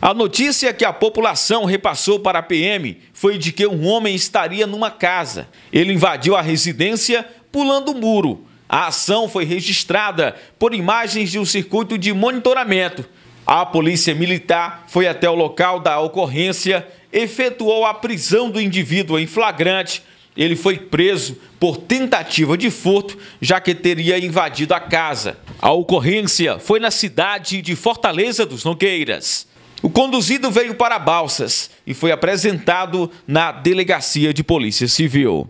A notícia é que a população repassou para a PM foi de que um homem estaria numa casa. Ele invadiu a residência pulando o muro. A ação foi registrada por imagens de um circuito de monitoramento. A polícia militar foi até o local da ocorrência, efetuou a prisão do indivíduo em flagrante. Ele foi preso por tentativa de furto, já que teria invadido a casa. A ocorrência foi na cidade de Fortaleza dos Nogueiras. O conduzido veio para Balsas e foi apresentado na Delegacia de Polícia Civil.